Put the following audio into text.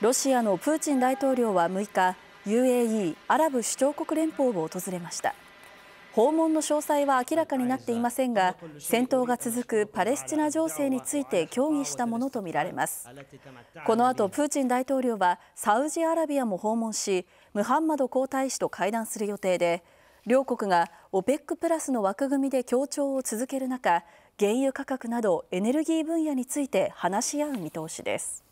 ロシアのプーチン大統領は6日 UAE= アラブ首長国連邦を訪れました訪問の詳細は明らかになっていませんが戦闘が続くパレスチナ情勢について協議したものとみられますこの後プーチン大統領はサウジアラビアも訪問しムハンマド皇太子と会談する予定で両国が OPEC プラスの枠組みで協調を続ける中原油価格などエネルギー分野について話し合う見通しです。